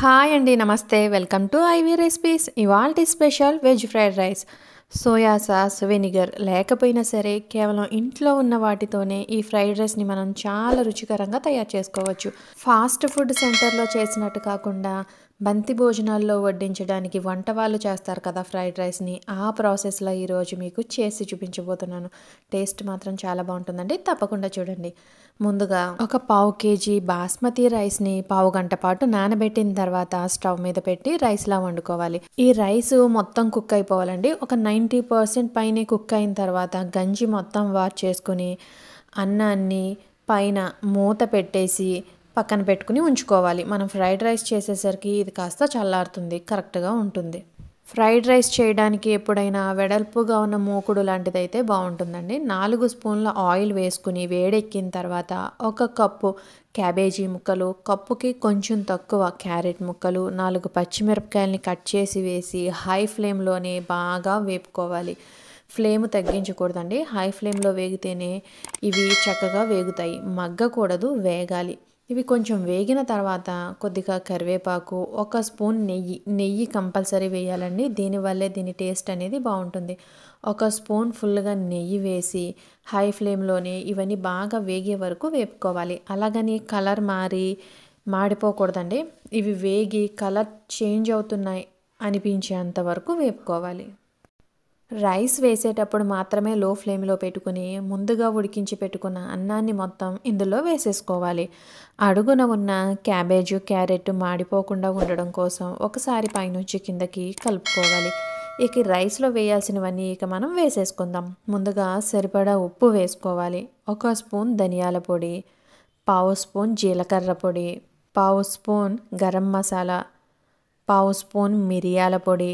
hi అండి నమస్తే welcome to Ivy Recipes ఇవాల్టి special veg fried rice soya sauce vinegar లేకపోయినా సరే కేవలం ఇంట్లో ఉన్న వాటితోనే ఈ ఫ్రైడ్ రైస్ని మనం చాలా రుచికరంగా తయారు చేసుకోవచ్చు ఫాస్ట్ ఫుడ్ సెంటర్లో చేసినట్టు కాకుండా బంతి భోజనాల్లో వడ్డించడానికి వంట వాళ్ళు చేస్తారు కదా ఫ్రైడ్ రైస్ని ఆ ప్రాసెస్లో ఈరోజు మీకు చేసి చూపించబోతున్నాను టేస్ట్ మాత్రం చాలా బాగుంటుందండి తప్పకుండా చూడండి ముందుగా ఒక పావు కేజీ బాస్మతి రైస్ని పావు గంట పాటు నానబెట్టిన తర్వాత స్టవ్ మీద పెట్టి రైస్లా వండుకోవాలి ఈ రైస్ మొత్తం కుక్ అయిపోవాలండి ఒక నైంటీ పర్సెంట్ పైన కుక్ అయిన తర్వాత గంజి మొత్తం వాచ్ చేసుకుని అన్నాన్ని పైన మూత పెట్టేసి పక్కన పెట్టుకుని ఉంచుకోవాలి మనం ఫ్రైడ్ రైస్ చేసేసరికి ఇది కాస్త చల్లారుతుంది కరెక్ట్గా ఉంటుంది ఫ్రైడ్ రైస్ చేయడానికి ఎప్పుడైనా వెడల్పుగా ఉన్న మూకుడు లాంటిదైతే బాగుంటుందండి నాలుగు స్పూన్ల ఆయిల్ వేసుకుని వేడెక్కిన తర్వాత ఒక కప్పు క్యాబేజీ ముక్కలు కప్పుకి కొంచెం తక్కువ క్యారెట్ ముక్కలు నాలుగు పచ్చిమిరపకాయలని కట్ చేసి వేసి హై ఫ్లేమ్లోనే బాగా వేపుకోవాలి ఫ్లేమ్ తగ్గించకూడదండి హై ఫ్లేమ్లో వేగితేనే ఇవి చక్కగా వేగుతాయి మగ్గకూడదు వేగాలి ఇవి కొంచెం వేగిన తర్వాత కొద్దిగా కరివేపాకు ఒక స్పూన్ నెయ్యి నెయ్యి కంపల్సరీ వేయాలండి దీనివల్లే దీని టేస్ట్ అనేది బాగుంటుంది ఒక స్పూన్ ఫుల్గా నెయ్యి వేసి హై ఫ్లేమ్లోనే ఇవన్నీ బాగా వేగే వరకు వేపుకోవాలి అలాగని కలర్ మారి మాడిపోకూడదండి ఇవి వేగి కలర్ చేంజ్ అవుతున్నాయి అనిపించేంత వరకు వేపుకోవాలి రైస్ వేసేటప్పుడు మాత్రమే లో ఫ్లేమ్లో పెట్టుకుని ముందుగా ఉడికించి పెట్టుకున్న అన్నాన్ని మొత్తం ఇందులో వేసేసుకోవాలి అడుగున ఉన్న క్యాబేజ్ క్యారెట్ మాడిపోకుండా ఉండడం కోసం ఒకసారి పైనుంచి కిందకి కలుపుకోవాలి ఇక రైస్లో వేయాల్సినవన్నీ ఇక మనం వేసేసుకుందాం ముందుగా సరిపడా ఉప్పు వేసుకోవాలి ఒక స్పూన్ ధనియాల పొడి పావు స్పూన్ జీలకర్ర పొడి పావు స్పూన్ గరం మసాలా పావు స్పూన్ మిరియాల పొడి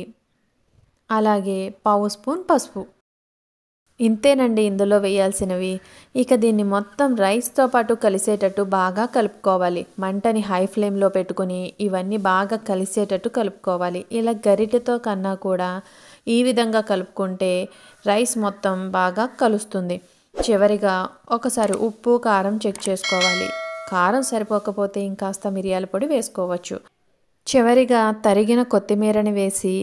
అలాగే పావు స్పూన్ పసుపు ఇంతేనండి ఇందులో వేయాల్సినవి ఇక దీన్ని మొత్తం రైస్తో పాటు కలిసేటట్టు బాగా కలుపుకోవాలి మంటని హై ఫ్లేమ్లో పెట్టుకుని ఇవన్నీ బాగా కలిసేటట్టు కలుపుకోవాలి ఇలా గరిటెతో కన్నా కూడా ఈ విధంగా కలుపుకుంటే రైస్ మొత్తం బాగా కలుస్తుంది చివరిగా ఒకసారి ఉప్పు కారం చెక్ చేసుకోవాలి కారం సరిపోకపోతే ఇంకాస్త మిరియాల పొడి వేసుకోవచ్చు చివరిగా తరిగిన కొత్తిమీరని వేసి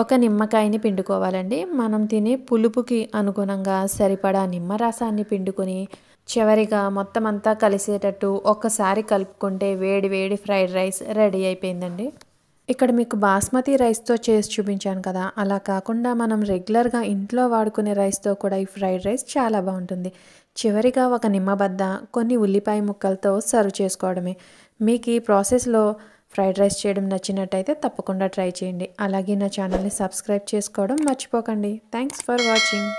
ఒక నిమ్మకాయని పిండుకోవాలండి మనం తినే పులుపుకి అనుగుణంగా సరిపడా నిమ్మరసాన్ని పిండుకొని చివరిగా మొత్తం అంతా కలిసేటట్టు ఒక్కసారి కలుపుకుంటే వేడి వేడి ఫ్రైడ్ రైస్ రెడీ అయిపోయిందండి ఇక్కడ మీకు బాస్మతి రైస్తో చేసి చూపించాను కదా అలా కాకుండా మనం రెగ్యులర్గా ఇంట్లో వాడుకునే రైస్తో కూడా ఈ ఫ్రైడ్ రైస్ చాలా బాగుంటుంది చివరిగా ఒక నిమ్మబద్ద కొన్ని ఉల్లిపాయ ముక్కలతో సర్వ్ చేసుకోవడమే మీకు ఈ ప్రాసెస్లో ఫ్రైడ్ రైస్ చేయడం నచ్చినట్టయితే తప్పకుండా ట్రై చేయండి అలాగే నా ఛానల్ని సబ్స్క్రైబ్ చేసుకోవడం మర్చిపోకండి థ్యాంక్స్ ఫర్ వాచింగ్